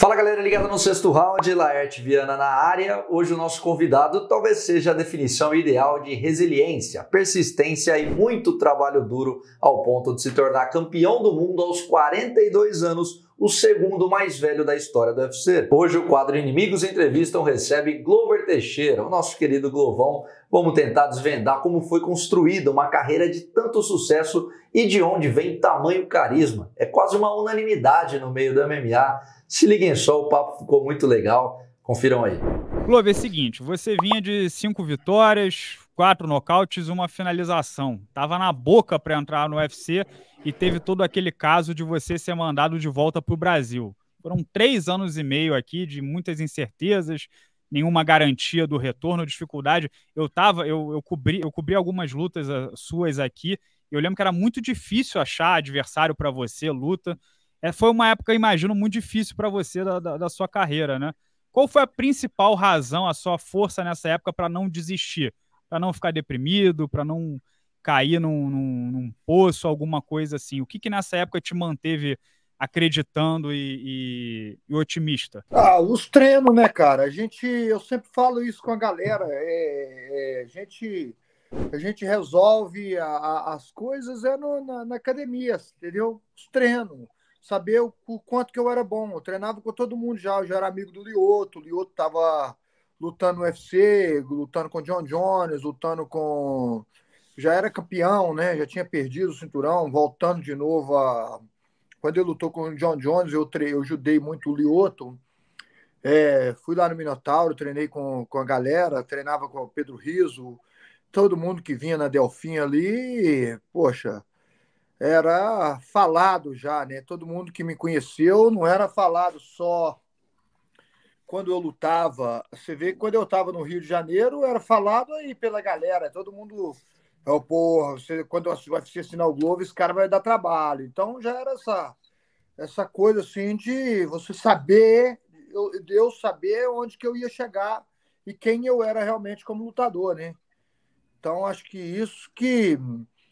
Fala galera ligada no sexto round, Laerte Viana na área. Hoje o nosso convidado talvez seja a definição ideal de resiliência, persistência e muito trabalho duro ao ponto de se tornar campeão do mundo aos 42 anos o segundo mais velho da história do UFC. Hoje o quadro Inimigos Entrevistam recebe Glover Teixeira, o nosso querido Glovão. Vamos tentar desvendar como foi construída uma carreira de tanto sucesso e de onde vem tamanho carisma. É quase uma unanimidade no meio do MMA. Se liguem só, o papo ficou muito legal. Confiram aí. Glover, é o seguinte, você vinha de cinco vitórias, quatro nocautes e uma finalização. Tava na boca para entrar no UFC e teve todo aquele caso de você ser mandado de volta para o Brasil. Foram três anos e meio aqui de muitas incertezas, nenhuma garantia do retorno, dificuldade. Eu tava, eu, eu cobri, eu cobri algumas lutas eh, suas aqui. Eu lembro que era muito difícil achar adversário para você, luta. É, foi uma época, imagino, muito difícil para você da, da, da sua carreira, né? Qual foi a principal razão, a sua força nessa época para não desistir? para não ficar deprimido, para não cair num, num, num, poço, alguma coisa assim? O que, que nessa época te manteve acreditando e, e, e otimista? Ah, os treinos, né, cara? A gente, eu sempre falo isso com a galera. É, é, a gente, a gente resolve a, a, as coisas é no, na, na, academia, entendeu? Os treinos. Saber o, o, quanto que eu era bom. Eu treinava com todo mundo já, eu já era amigo do Lioto, o Lioto tava lutando no UFC, lutando com John Jones, lutando com. Já era campeão, né? Já tinha perdido o cinturão, voltando de novo a. Quando ele lutou com o John Jones, eu, tre... eu judei muito o Lioto. É, fui lá no Minotauro, treinei com, com a galera, treinava com o Pedro Riso, todo mundo que vinha na Delfim ali, poxa, era falado já, né? Todo mundo que me conheceu não era falado só quando eu lutava, você vê que quando eu estava no Rio de Janeiro, era falado aí pela galera, todo mundo. o porra, você, quando o UFC assinar o Globo, esse cara vai dar trabalho. Então já era essa, essa coisa assim de você saber, eu, eu saber onde que eu ia chegar e quem eu era realmente como lutador, né? Então acho que isso que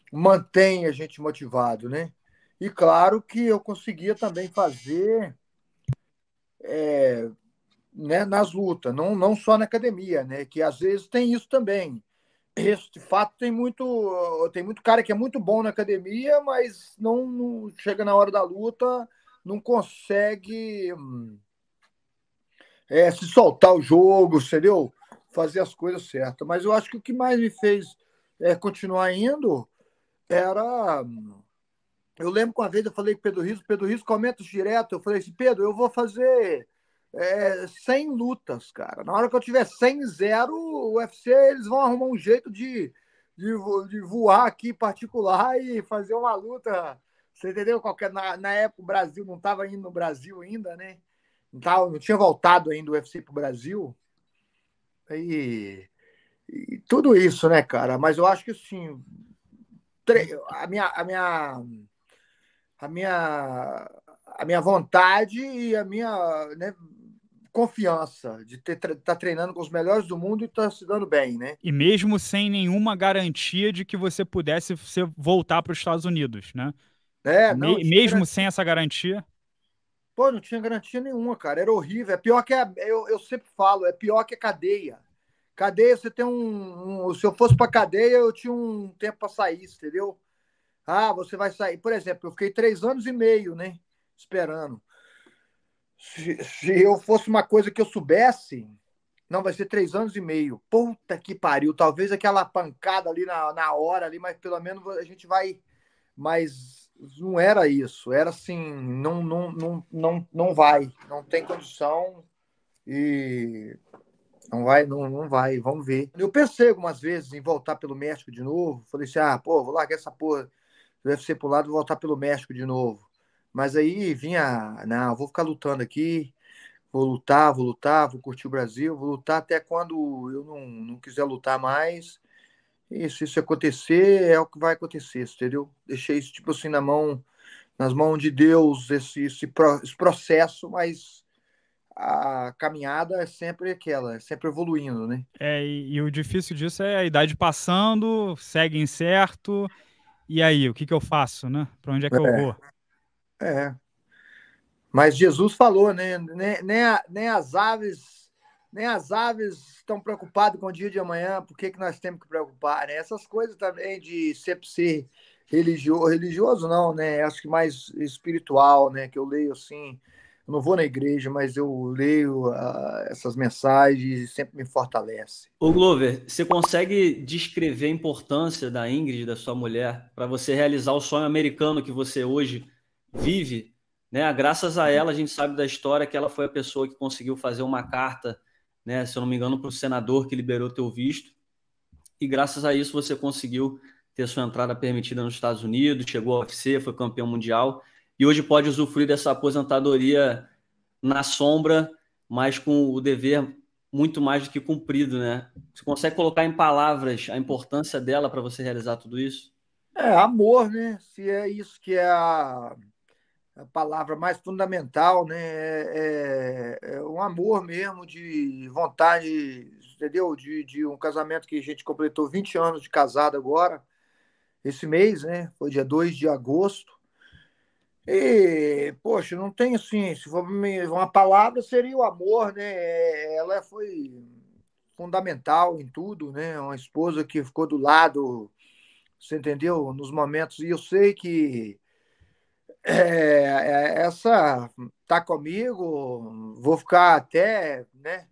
mantém a gente motivado, né? E claro que eu conseguia também fazer é, né, nas lutas, não, não só na academia, né? Que às vezes tem isso também. de fato tem muito, tem muito cara que é muito bom na academia, mas não, não chega na hora da luta, não consegue hum, é, se soltar o jogo, entendeu? Fazer as coisas certas. Mas eu acho que o que mais me fez é, continuar indo era. Hum, eu lembro que uma vez eu falei com o Pedro Riso, Pedro Riso comenta direto, eu falei assim, Pedro, eu vou fazer é, 100 lutas, cara. Na hora que eu tiver 100 zero, o UFC eles vão arrumar um jeito de, de, de voar aqui particular e fazer uma luta. Você entendeu? Qualquer, na, na época o Brasil não estava indo no Brasil ainda, né? Não, tava, não tinha voltado ainda o UFC para o Brasil. E, e, tudo isso, né, cara? Mas eu acho que assim A minha, a minha, a minha, a minha vontade e a minha, né, confiança de estar tá treinando com os melhores do mundo e estar tá se dando bem, né? E mesmo sem nenhuma garantia de que você pudesse você voltar para os Estados Unidos, né? É, não, Me, mesmo garantia. sem essa garantia. Pô, não tinha garantia nenhuma, cara. Era horrível. É pior que a, eu, eu sempre falo, é pior que a cadeia. Cadeia, você tem um, um se eu fosse para cadeia, eu tinha um tempo para sair, entendeu? Ah, você vai sair. Por exemplo, eu fiquei três anos e meio, né? Esperando. Se, se eu fosse uma coisa que eu soubesse, não, vai ser três anos e meio. Puta que pariu. Talvez aquela pancada ali na, na hora ali, mas pelo menos a gente vai. Mas não era isso. Era assim, não, não, não, não, não vai. Não tem condição. E não vai, não, não vai, vamos ver. Eu pensei algumas vezes em voltar pelo México de novo. Falei assim, ah, pô, vou largar essa porra deve ser pro lado e voltar pelo México de novo. Mas aí vinha, não, vou ficar lutando aqui, vou lutar, vou lutar, vou curtir o Brasil, vou lutar até quando eu não, não quiser lutar mais. E se isso acontecer, é o que vai acontecer, entendeu? Deixei isso, tipo assim, na mão, nas mãos de Deus, esse, esse, esse processo, mas a caminhada é sempre aquela, é sempre evoluindo, né? É, e, e o difícil disso é a idade passando, segue incerto, e aí, o que, que eu faço, né? Para onde é que é. eu vou? É. Mas Jesus falou, né? Nem, nem, nem as aves, nem as aves estão preocupadas com o dia de amanhã, por que, que nós temos que preocupar? Né? Essas coisas também de ser, ser religioso, religioso não, né? Acho que mais espiritual, né? Que eu leio assim. não vou na igreja, mas eu leio uh, essas mensagens e sempre me fortalece. O Glover, você consegue descrever a importância da Ingrid, da sua mulher, para você realizar o sonho americano que você hoje vive, né? Graças a ela, a gente sabe da história que ela foi a pessoa que conseguiu fazer uma carta, né? Se eu não me engano, para o senador que liberou teu visto. E graças a isso você conseguiu ter sua entrada permitida nos Estados Unidos, chegou ao UFC, foi campeão mundial e hoje pode usufruir dessa aposentadoria na sombra, mas com o dever muito mais do que cumprido, né? Você consegue colocar em palavras a importância dela para você realizar tudo isso? É, amor, né? Se é isso que é a, a palavra mais fundamental, né? É, é, é, um amor mesmo, de vontade, entendeu? De, de um casamento que a gente completou 20 anos de casado agora, esse mês, né? Foi dia 2 de agosto. E, poxa, não tem assim, se for uma palavra, seria o amor, né? Ela foi fundamental em tudo, né? Uma esposa que ficou do lado, você entendeu? Nos momentos, e eu sei que é, é, essa tá comigo, vou ficar até, né?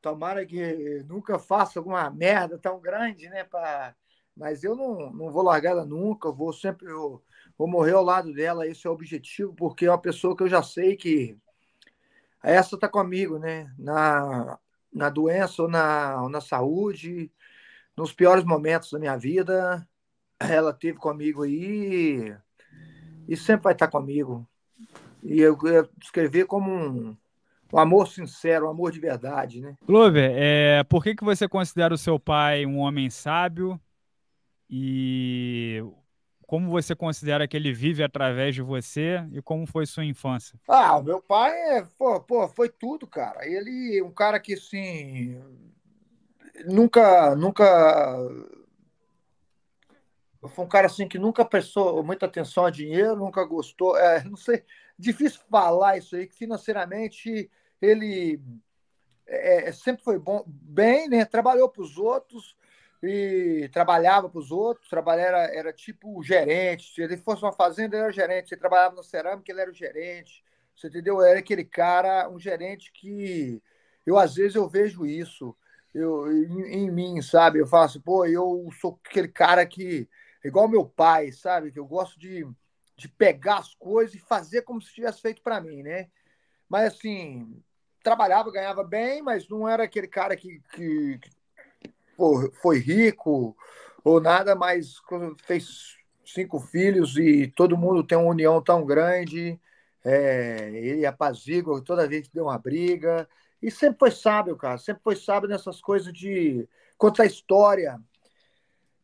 Tomara que nunca faça alguma merda tão grande, né? Pra... Mas eu não, não vou largar ela nunca, vou sempre eu, vou morrer ao lado dela, esse é o objetivo, porque é uma pessoa que eu já sei que essa tá comigo, né? Na, na doença ou na, ou na saúde, nos piores momentos da minha vida, ela teve comigo aí. E isso sempre vai estar comigo. E eu, eu escrevi como um, um amor sincero, um amor de verdade, né? Clover, é, por que, que você considera o seu pai um homem sábio? E como você considera que ele vive através de você e como foi sua infância? Ah, o meu pai é, pô, pô, foi tudo, cara. Ele, um cara que, assim, nunca, nunca foi um cara assim que nunca prestou muita atenção a dinheiro, nunca gostou. É, não sei, difícil falar isso aí, que financeiramente ele é, é sempre foi bom, bem, né? Trabalhou para os outros e trabalhava para os outros, trabalhava, era, era tipo gerente. Se ele fosse uma fazenda, ele era gerente. Se ele trabalhava no cerâmica, ele era o gerente. Você entendeu? Era aquele cara, um gerente que eu às vezes eu vejo isso eu, em, em mim, sabe? Eu falo assim, pô, eu sou aquele cara que igual meu pai, sabe? Que eu gosto de, de pegar as coisas e fazer como se tivesse feito para mim, né? Mas assim, trabalhava, ganhava bem, mas não era aquele cara que, que, que foi rico ou nada, mas fez cinco filhos e todo mundo tem uma união tão grande. É, ele apazigua toda vez que deu uma briga. E sempre foi sábio, cara. Sempre foi sábio nessas coisas de contar história,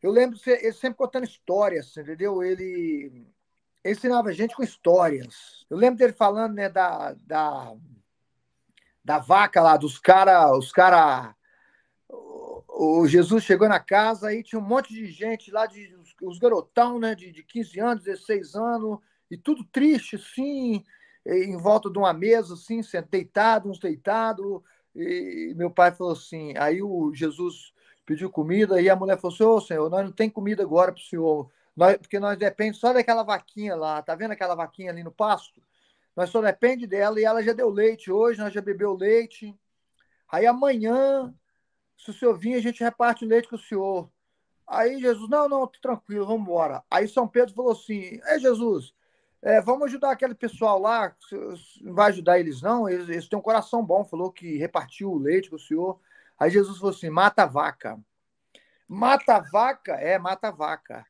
eu lembro ele sempre contando histórias, entendeu? Ele ensinava a gente com histórias. Eu lembro dele falando, né, da, da, da vaca lá, dos caras, os caras o Jesus chegou na casa e tinha um monte de gente lá, de, os, os garotão, né, de, de 15 anos, 16 anos, e tudo triste, assim, em volta de uma mesa, assim, deitado, uns deitados. E meu pai falou assim: aí o Jesus pediu comida, e a mulher falou assim, ô senhor, nós não tem comida agora para o senhor, nós, porque nós depende só daquela vaquinha lá, tá vendo aquela vaquinha ali no pasto? Nós só depende dela, e ela já deu leite hoje, nós já bebeu leite, aí amanhã, se o senhor vir, a gente reparte o leite com o senhor. Aí Jesus, não, não, tranquilo, vamos embora. Aí São Pedro falou assim, é Jesus, é, vamos ajudar aquele pessoal lá, não vai ajudar eles não, eles, eles têm um coração bom, falou que repartiu o leite com o senhor. Aí Jesus falou assim: mata a vaca. Mata a vaca? É, mata a vaca.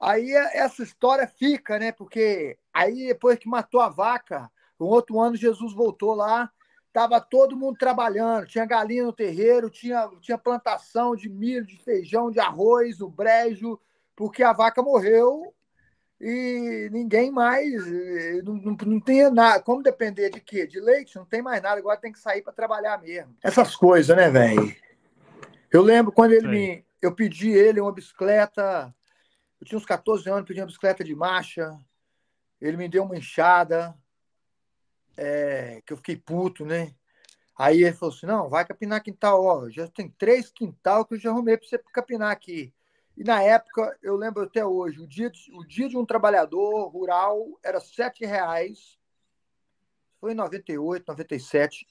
Aí é, essa história fica, né? Porque aí depois que matou a vaca, um outro ano Jesus voltou lá, tava todo mundo trabalhando, tinha galinha no terreiro, tinha, tinha plantação de milho, de feijão, de arroz, o brejo, porque a vaca morreu e ninguém mais eh, não, não, não tem nada. Como depender de quê? De leite? Não tem mais nada. Agora tem que sair para trabalhar mesmo. Essas coisas, né, velho? Eu lembro quando ele me. Eu pedi ele uma bicicleta. Eu tinha uns 14 anos, pedi uma bicicleta de marcha. Ele me deu uma enxada. É, que eu fiquei puto, né? Aí ele falou assim: não, vai capinar quintal, ó. Já tem três quintal que eu já arrumei para você capinar aqui. E na época, eu lembro até hoje, o dia, de, o dia de um trabalhador rural era R$ 7,00. Foi em 98, 97.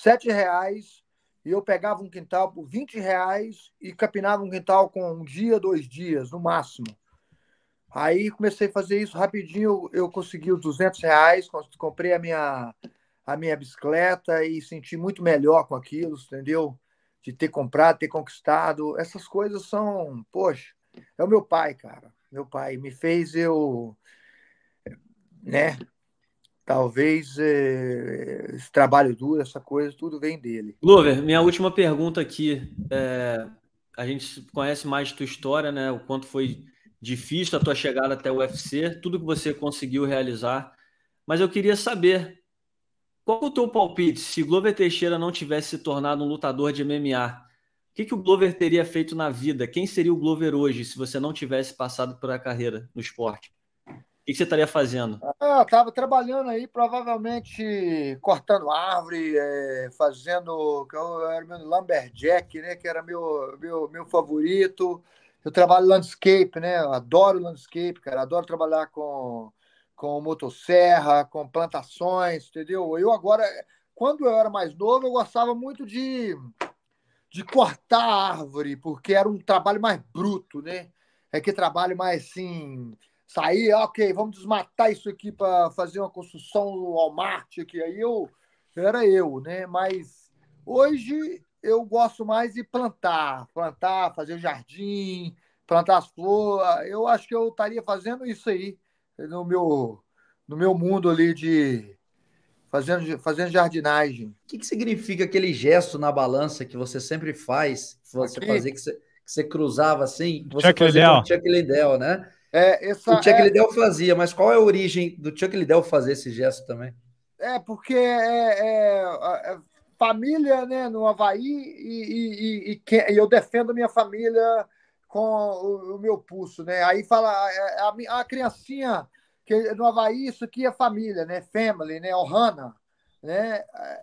R$ 7,00. E eu pegava um quintal por 20 reais e capinava um quintal com um dia, dois dias, no máximo. Aí comecei a fazer isso rapidinho. Eu consegui os 200 reais, comprei a minha, a minha bicicleta e senti muito melhor com aquilo, entendeu? de ter comprado, ter conquistado. Essas coisas são, poxa, é o meu pai, cara. Meu pai me fez eu, né? Talvez é, esse trabalho duro, essa coisa, tudo vem dele. Glover, minha última pergunta aqui. É, a gente conhece mais de tua história, né? O quanto foi difícil a tua chegada até o UFC, tudo que você conseguiu realizar. Mas eu queria saber qual o teu palpite se Glover Teixeira não tivesse se tornado um lutador de MMA? O que, que o Glover teria feito na vida? Quem seria o Glover hoje se você não tivesse passado por a carreira no esporte? O que, que você estaria fazendo? Ah, estava trabalhando aí, provavelmente cortando árvore, é, fazendo. Eu era meu Lumberjack, né? Que era meu, meu, meu favorito. Eu trabalho landscape, né? Eu adoro landscape, cara. Adoro trabalhar com com motosserra, com plantações, entendeu? Eu agora, quando eu era mais novo, eu gostava muito de, de cortar árvore, porque era um trabalho mais bruto, né? É que trabalho mais assim, sair, ah, ok, vamos desmatar isso aqui para fazer uma construção Walmart Marte aqui. Aí eu era eu, né? Mas hoje eu gosto mais de plantar, plantar, fazer jardim, plantar as flores. Eu acho que eu estaria fazendo isso aí no meu, no meu mundo ali de fazendo, fazendo jardinagem. O que, que significa aquele gesto na balança que você sempre faz, que você Aqui. fazia, que você, que você cruzava assim? Que você Chuck Liddell. Chuck Liddell, né? É, essa, o Chuck é... Liddell fazia, mas qual é a origem do Chuck fazer esse gesto também? É, porque é, é, é família né, no Havaí e, e, e, e eu defendo minha família com o, o meu pulso, né? Aí fala é, é, a, a, criancinha que no Havaí isso aqui é família, né? Family, né? Ohana, né? É,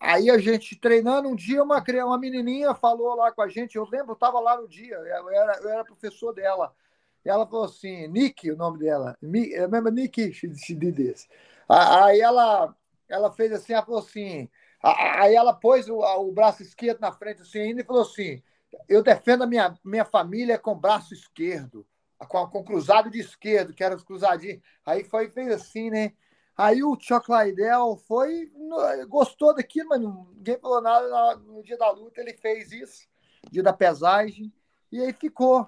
aí a gente treinando um dia uma uma menininha falou lá com a gente, eu lembro, eu tava lá no dia, eu era, eu era professor dela. Ela falou assim, Nick, o nome dela, lembro Nick desse. Aí ela ela fez assim, ela falou assim, aí ela pôs o, o braço esquerdo na frente assim ainda e falou assim eu defendo a minha, minha família com braço esquerdo, com, com cruzado de esquerdo, que era os cruzadinhos. Aí foi, fez assim, né? Aí o Chuck Liddell foi, gostou daquilo, mas ninguém falou nada. No dia da luta ele fez isso, dia da pesagem, e aí ficou.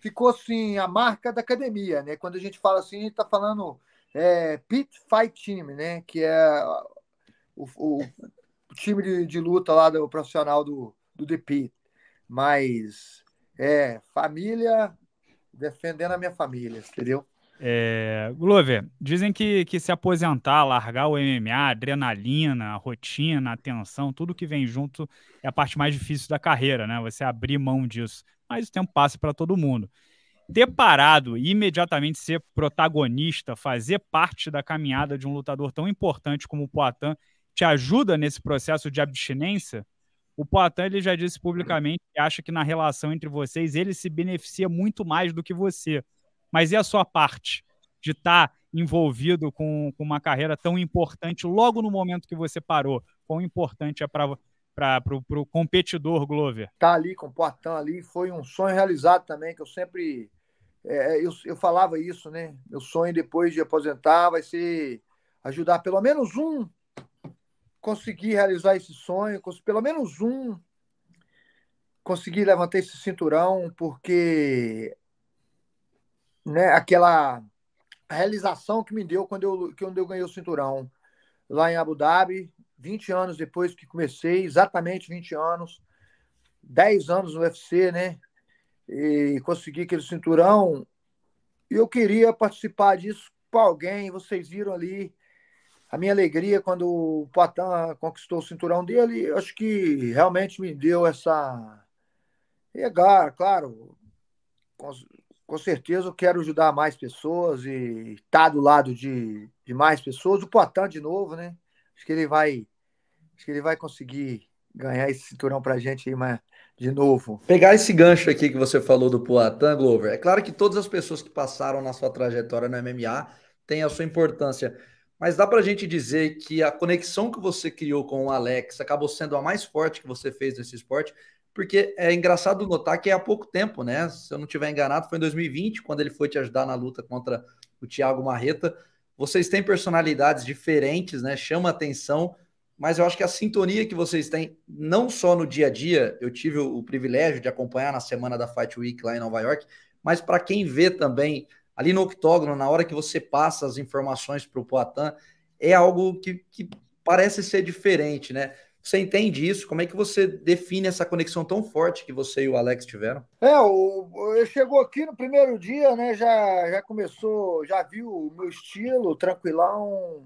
Ficou, sim, a marca da academia, né? Quando a gente fala assim, a gente tá falando é, Pit Fight Team, né? Que é o, o, o time de, de, luta lá do profissional do, do The Pit mas é família defendendo a minha família, entendeu? É, Glover, dizem que, que se aposentar, largar o MMA, adrenalina, a rotina, a tudo que vem junto é a parte mais difícil da carreira, né? Você abrir mão disso. Mas o tempo passa para todo mundo. Ter parado e imediatamente ser protagonista, fazer parte da caminhada de um lutador tão importante como o Poitin, te ajuda nesse processo de abstinência? O Poitin ele já disse publicamente que acha que na relação entre vocês ele se beneficia muito mais do que você. Mas e a sua parte de estar tá envolvido com, com uma carreira tão importante logo no momento que você parou? Quão importante é para o competidor Glover? Estar tá ali com o Poitin ali foi um sonho realizado também, que eu sempre é, é, eu, eu, falava isso, né? Meu sonho depois de aposentar vai ser ajudar pelo menos um consegui realizar esse sonho, pelo menos um, conseguir levantar esse cinturão, porque né, aquela realização que me deu quando eu, quando eu ganhei o cinturão lá em Abu Dhabi, 20 anos depois que comecei, exatamente 20 anos, 10 anos no UFC, né? E consegui aquele cinturão. E eu queria participar disso com alguém, vocês viram ali a minha alegria é quando o Poitin conquistou o cinturão dele, acho que realmente me deu essa. Legal, é claro, com, com certeza eu quero ajudar mais pessoas e estar tá do lado de, de mais pessoas. O Poitin de novo, né? Acho que ele vai, acho que ele vai conseguir ganhar esse cinturão para a gente aí, mas de novo. Pegar esse gancho aqui que você falou do Poatan, Glover. É claro que todas as pessoas que passaram na sua trajetória no MMA têm a sua importância. Mas dá para a gente dizer que a conexão que você criou com o Alex acabou sendo a mais forte que você fez nesse esporte, porque é engraçado notar que é há pouco tempo, né? Se eu não tiver enganado, foi em 2020 quando ele foi te ajudar na luta contra o Thiago Marreta. Vocês têm personalidades diferentes, né? Chama atenção, mas eu acho que a sintonia que vocês têm, não só no dia a dia, eu tive o privilégio de acompanhar na semana da Fight Week lá em Nova York, mas para quem vê também ali no octógono, na hora que você passa as informações para o Poitin, é algo que, que parece ser diferente, né? Você entende isso? Como é que você define essa conexão tão forte que você e o Alex tiveram? É, o, eu chegou aqui no primeiro dia, né? Já, já começou, já viu o meu estilo, tranquilão,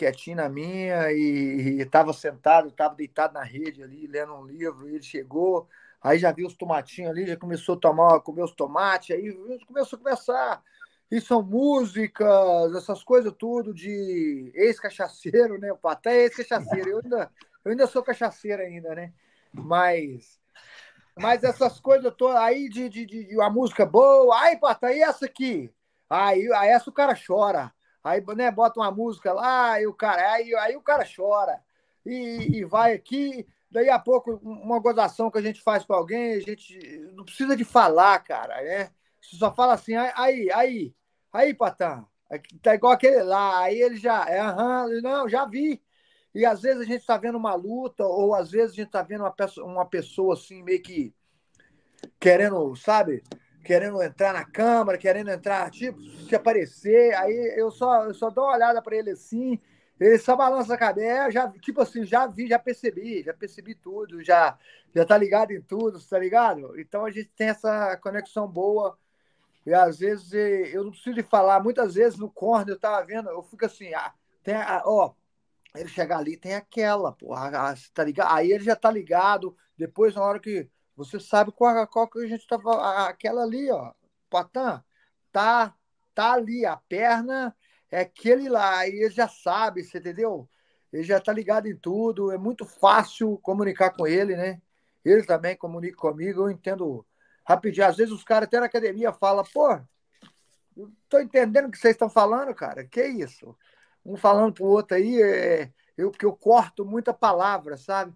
quietinho na minha e estava sentado, estava deitado na rede ali, lendo um livro, e ele chegou, aí já viu os tomatinhos ali, já começou a tomar, comer os tomates, aí começou a conversar. E são músicas, essas coisas tudo de ex-cachaceiro, né? O Paté é ex-cachaceiro, eu ainda, eu ainda sou cachaceiro ainda, né? Mas mas essas coisas tô aí de, de, de, uma música boa, ai Pata, tá e essa aqui? Aí, aí essa o cara chora. Aí, né, bota uma música lá, e o cara, aí, aí o cara chora. E, e vai aqui, daí a pouco, uma gozação que a gente faz com alguém, a gente não precisa de falar, cara, né? Você só fala assim, aí, aí, aí, Patão, é tá igual aquele lá, aí ele já, é, aham, não, já vi. E às vezes a gente está vendo uma luta, ou às vezes a gente está vendo uma, pessoa uma pessoa assim, meio que querendo, sabe, querendo entrar na câmara, querendo entrar, tipo, se aparecer. Aí eu só, eu só dou uma olhada para ele assim, ele só balança a cabeça, é, já, tipo assim, já vi, já percebi, já percebi tudo, já, já tá ligado em tudo, tá ligado? Então a gente tem essa conexão boa. E às vezes eu não preciso de falar, muitas vezes no corner eu tava vendo, eu fico assim, ah, tem a, ó, ele chegar ali, tem aquela, porra, ah, tá ligado? Aí ele já tá ligado, depois na hora que você sabe qual, qual que a gente está falando. Aquela ali, ó. patan tá, tá ali. A perna é aquele lá. E ele já sabe, você entendeu? Ele já tá ligado em tudo. É muito fácil comunicar com ele, né? Ele também comunica comigo. Eu entendo rapidinho. Às vezes os caras até na academia falam, pô, estou tô entendendo o que vocês estão falando, cara. Que isso? Um falando o outro aí, é... eu, porque eu corto muita palavra, sabe?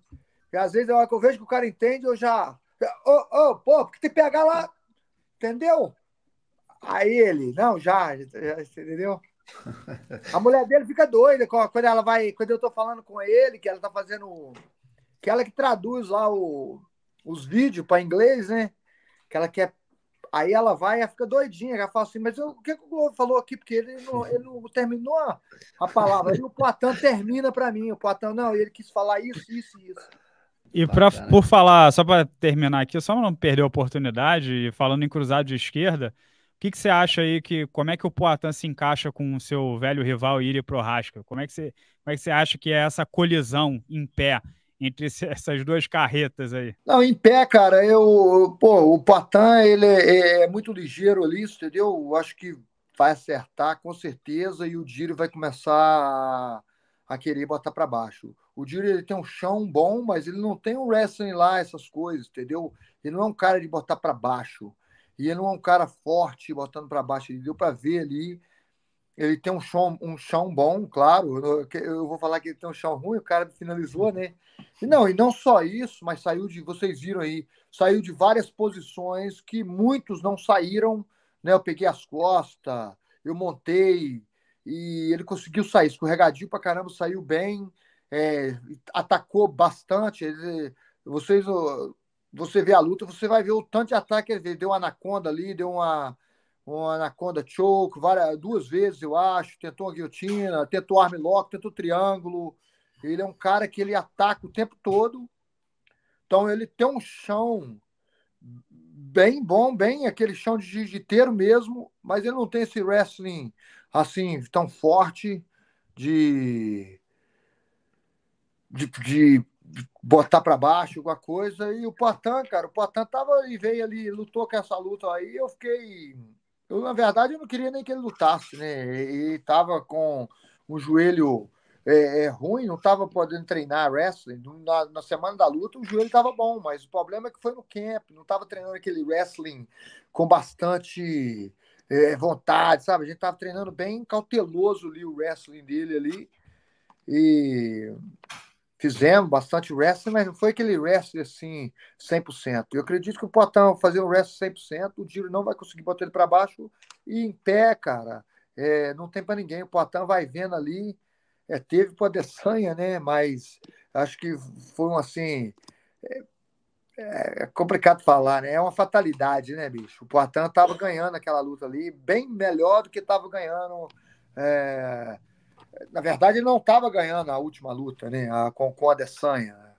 E às vezes, na hora que eu vejo que o cara entende, eu já oh, oh, pô, porque tem que pegar lá, entendeu? Aí ele, não, já, já entendeu? A mulher dele fica doida quando ela vai, quando eu tô falando com ele, que ela tá fazendo, que ela que traduz lá o, os vídeos para inglês, né? Que ela quer, aí ela vai, ela fica doidinha, ela fala assim, mas eu, o que, que o Globo falou aqui? Porque ele não, ele não terminou a, palavra, o Platão termina para mim, o Poitin, não, ele quis falar isso, isso, isso. E pra, por falar, só para terminar aqui, só não perder a oportunidade, falando em cruzado de esquerda, o que, que você acha aí que como é que o Poitin se encaixa com o seu velho rival Iri Prohaska? Como é que você, como é que você acha que é essa colisão em pé entre esse, essas duas carretas aí? Não, em pé, cara, eu, pô, o Poitin, ele é, é, é, muito ligeiro ali, entendeu? Eu acho que vai acertar com certeza e o Diro vai começar a a querer botar para baixo. O Júlio ele tem um chão bom, mas ele não tem um wrestling lá, essas coisas, entendeu? Ele não é um cara de botar para baixo. E ele não é um cara forte botando para baixo. Ele deu para ver ali. Ele tem um chão, um chão bom, claro. Eu vou falar que ele tem um chão ruim, o cara finalizou, né? E não, e não só isso, mas saiu de. Vocês viram aí, saiu de várias posições que muitos não saíram. Né? Eu peguei as costas, eu montei, e ele conseguiu sair escorregadio pra caramba, saiu bem, é, atacou bastante. Ele, vocês, você vê a luta, você vai ver o tanto de ataque que ele deu. Deu uma anaconda ali, deu uma, uma anaconda choke, várias, duas vezes, eu acho. Tentou uma guilhotina, tentou arm-lock, tentou triângulo. Ele é um cara que ele ataca o tempo todo. Então, ele tem um chão bem bom, bem aquele chão de jiu-jiteiro mesmo, mas ele não tem esse wrestling assim, tão forte de, de, de botar para baixo alguma coisa. E o Poitin, cara, o Poitin tava e veio ali, lutou com essa luta aí. Eu fiquei. Eu, na verdade, eu não queria nem que ele lutasse, né? E, tava com o joelho é, é, ruim, não tava podendo treinar wrestling. Na, na semana da luta, o joelho tava bom, mas o problema é que foi no camp, não tava treinando aquele wrestling com bastante é, é, vontade, sabe? A gente tava treinando bem cauteloso ali o wrestling dele ali. E fizemos bastante wrestling, mas não foi aquele wrestling assim 100%. Eu acredito que o Potão fazer um wrestling 100%, o Diro não vai conseguir botar ele para baixo e em pé, cara. É, não tem para ninguém. O Potão vai vendo ali. É, teve para sanha, né? Mas acho que foi um assim. É, é, é complicado falar, né? É uma fatalidade, né, bicho? O Poitin estava ganhando aquela luta ali, bem melhor do que estava ganhando. É... Na verdade, ele não estava ganhando a última luta, né? A, com, com a Desanha. Né?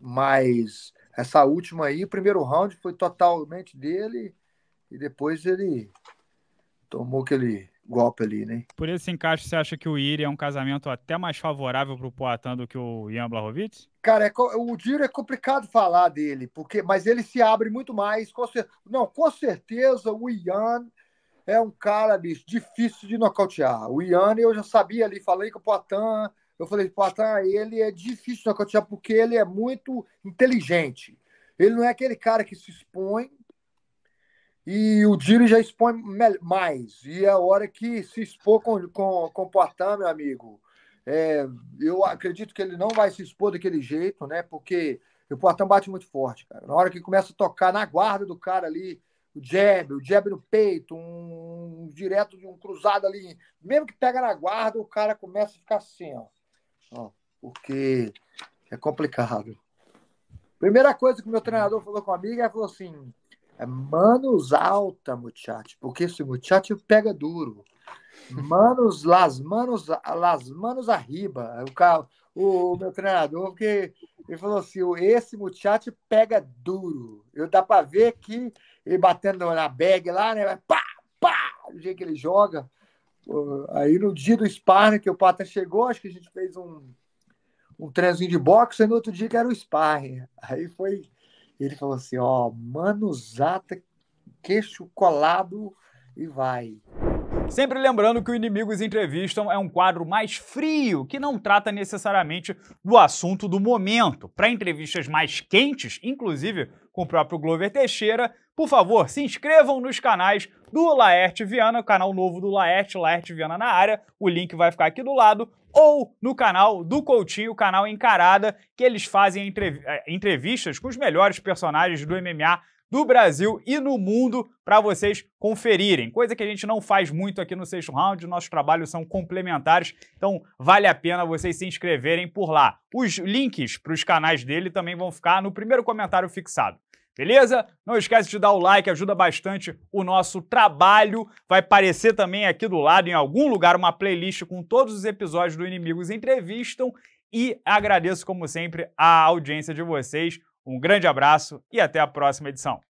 Mas essa última aí, o primeiro round foi totalmente dele e depois ele tomou aquele golpe ali, né? Por esse encaixe, você acha que o Iri é um casamento até mais favorável para o Poatan do que o Ian Blahovic? Cara, é, o Diro é complicado falar dele, porque mas ele se abre muito mais. Com cer... Não, com certeza o Ian é um cara, bicho, difícil de nocautear. O Ian, eu já sabia ali, falei com o Poatan, eu falei, Poatan, ele é difícil de nocautear porque ele é muito inteligente. Ele não é aquele cara que se expõe, e o Dino já expõe mais. E é a hora que se expor com, com, com o Poitin, meu amigo, é, eu acredito que ele não vai se expor daquele jeito, né? Porque o Poitin bate muito forte, cara. Na hora que começa a tocar na guarda do cara ali, o jab, o jab no peito, um, um direto de um cruzado ali, mesmo que pega na guarda, o cara começa a ficar assim, ó. ó porque é complicado. Primeira coisa que meu treinador falou comigo é falou assim: é manos alta, muchacho, porque esse muchacho pega duro. Manos, las manos, las manos arriba. O, cara, o, o meu treinador, porque ele falou assim: esse muchacho pega duro. Eu dá para ver que ele batendo na bag lá, né? Pá, pá, o jeito que ele joga. Aí no dia do sparring que o Pata chegou, acho que a gente fez um, um treinozinho de boxe, e no outro dia que era o sparring. Aí foi ele falou assim: ó, mano, zata, queixo colado e vai. Sempre lembrando que o Inimigos Entrevistam é um quadro mais frio, que não trata necessariamente do assunto do momento. Para entrevistas mais quentes, inclusive com o próprio Glover Teixeira, por favor, se inscrevam nos canais do Laerte Viana, o canal novo do Laerte, Laerte Viana na área. O link vai ficar aqui do lado ou no canal do Coutinho, o canal Encarada, que eles fazem entrev eh, entrevistas com os melhores personagens do MMA do Brasil e no mundo para vocês conferirem. Coisa que a gente não faz muito aqui no sexto round, nossos trabalhos são complementares, então vale a pena vocês se inscreverem por lá. Os links para os canais dele também vão ficar no primeiro comentário fixado. Beleza? Não esquece de dar o like, ajuda bastante o nosso trabalho. Vai aparecer também aqui do lado, em algum lugar, uma playlist com todos os episódios do Inimigos Entrevistam. E agradeço, como sempre, a audiência de vocês. Um grande abraço e até a próxima edição.